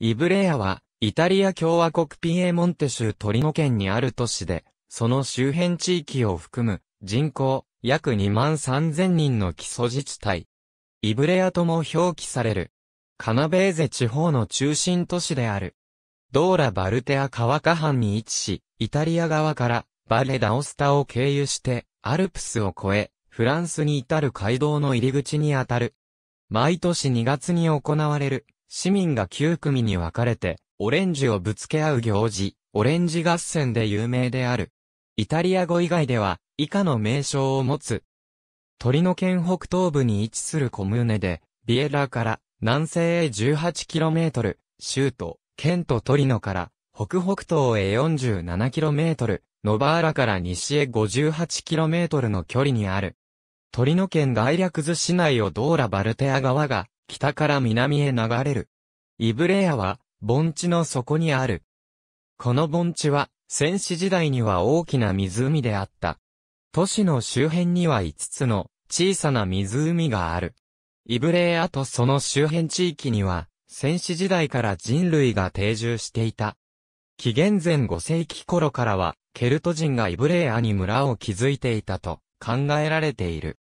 イブレアは、イタリア共和国ピエモンテ州トリノ県にある都市で、その周辺地域を含む、人口、約2万3000人の基礎自治体。イブレアとも表記される。カナベーゼ地方の中心都市である。ドーラ・バルテア川下藩に位置し、イタリア側からバレ・ダオスタを経由して、アルプスを越え、フランスに至る街道の入り口にあたる。毎年2月に行われる市民が9組に分かれて、オレンジをぶつけ合う行事、オレンジ合戦で有名である。イタリア語以外では、以下の名称を持つ。鳥の県北東部に位置するコムーネで、ビエラから南西へ 18km、州都、県都トリノから北北東へ 47km、ノバーラから西へ 58km の距離にある。鳥の県大略図市内をドーラ・バルテア川が北から南へ流れる。イブレアは、盆地の底にある。この盆地は、戦死時代には大きな湖であった。都市の周辺には5つの小さな湖がある。イブレアとその周辺地域には、戦死時代から人類が定住していた。紀元前5世紀頃からは、ケルト人がイブレアに村を築いていたと考えられている。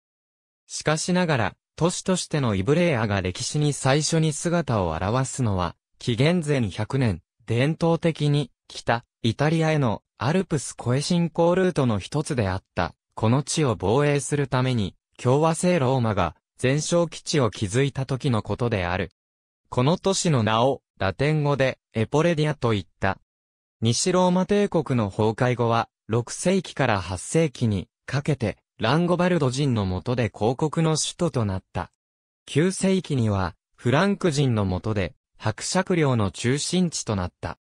しかしながら、都市としてのイブレーアが歴史に最初に姿を現すのは、紀元前100年、伝統的に、北、イタリアへのアルプス越え進行ルートの一つであった。この地を防衛するために、共和制ローマが前哨基地を築いた時のことである。この都市の名を、ラテン語で、エポレディアと言った。西ローマ帝国の崩壊後は、6世紀から8世紀にかけて、ランゴバルド人の下で広告の首都となった。9世紀には、フランク人の下で、伯爵領の中心地となった。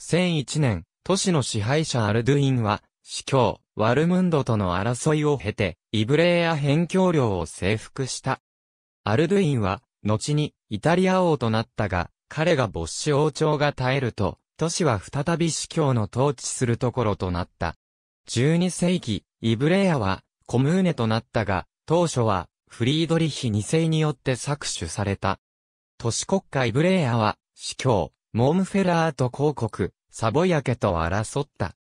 1001年、都市の支配者アルドゥインは、司教、ワルムンドとの争いを経て、イブレーア辺境領を征服した。アルドゥインは、後に、イタリア王となったが、彼が没死王朝が絶えると、都市は再び司教の統治するところとなった。12世紀、イブレーアは、コムーネとなったが、当初は、フリードリヒ2世によって搾取された。都市国会ブレーアは、司教、モームフェラーと公国、サボヤ家と争った。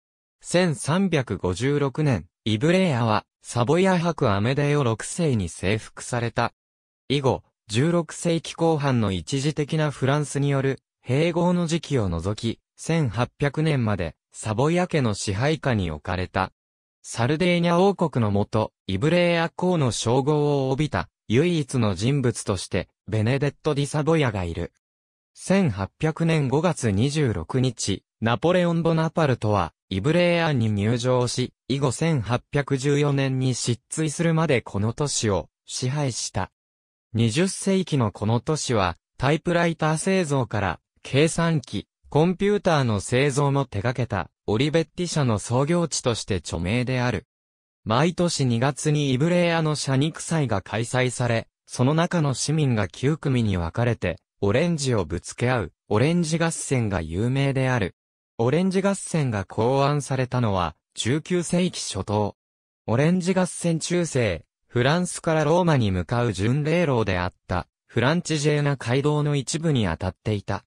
1356年、イブレーアは、サボヤ博アメデオ6世に征服された。以後、16世紀後半の一時的なフランスによる、併合の時期を除き、1800年まで、サボヤ家の支配下に置かれた。サルデーニャ王国のもと、イブレーア公の称号を帯びた、唯一の人物として、ベネデット・ディサボヤがいる。1800年5月26日、ナポレオン・ボナパルトは、イブレーアに入城し、以後1814年に失墜するまでこの都市を支配した。20世紀のこの都市は、タイプライター製造から、計算機、コンピューターの製造も手掛けた、オリベッティ社の創業地として著名である。毎年2月にイブレーアの社肉祭が開催され、その中の市民が9組に分かれて、オレンジをぶつけ合う、オレンジ合戦が有名である。オレンジ合戦が考案されたのは、19世紀初頭。オレンジ合戦中世、フランスからローマに向かう巡礼路であった、フランチジェーナ街道の一部に当たっていた。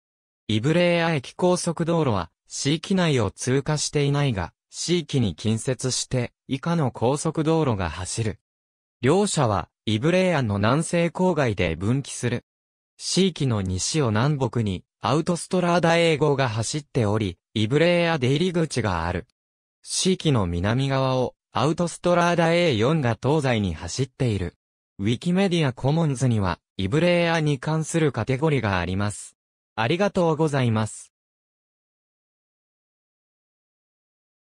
イブレーア駅高速道路は、市域内を通過していないが、市域に近接して、以下の高速道路が走る。両者は、イブレーアの南西郊外で分岐する。市域の西を南北に、アウトストラーダ英語が走っており、イブレーア出入り口がある。市域の南側を、アウトストラーダ A4 が東西に走っている。ウィキメディアコモンズには、イブレーアに関するカテゴリがあります。ありがとうございます。